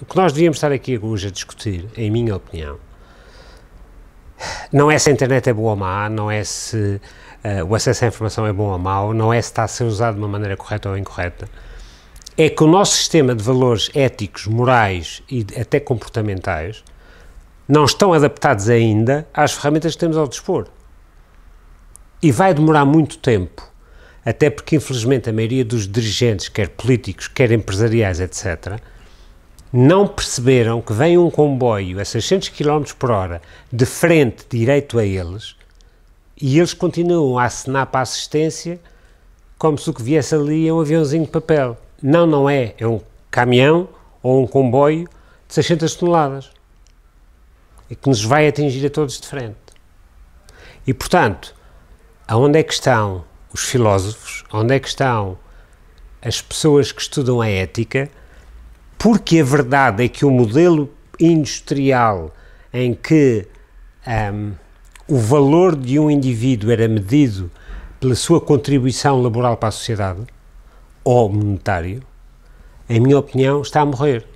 O que nós devíamos estar aqui hoje a discutir, em minha opinião, não é se a internet é boa ou má, não é se uh, o acesso à informação é bom ou mau, não é se está a ser usado de uma maneira correta ou incorreta. É que o nosso sistema de valores éticos, morais e até comportamentais não estão adaptados ainda às ferramentas que temos ao dispor. E vai demorar muito tempo, até porque, infelizmente, a maioria dos dirigentes, quer políticos, quer empresariais, etc., não perceberam que vem um comboio a 600 km por hora de frente direito a eles e eles continuam a assinar para a assistência como se o que viesse ali é um aviãozinho de papel. Não, não é. É um caminhão ou um comboio de 600 toneladas e que nos vai atingir a todos de frente. E, portanto, aonde é que estão os filósofos, onde é que estão as pessoas que estudam a ética, porque a verdade é que o modelo industrial em que um, o valor de um indivíduo era medido pela sua contribuição laboral para a sociedade ou monetário, em minha opinião, está a morrer.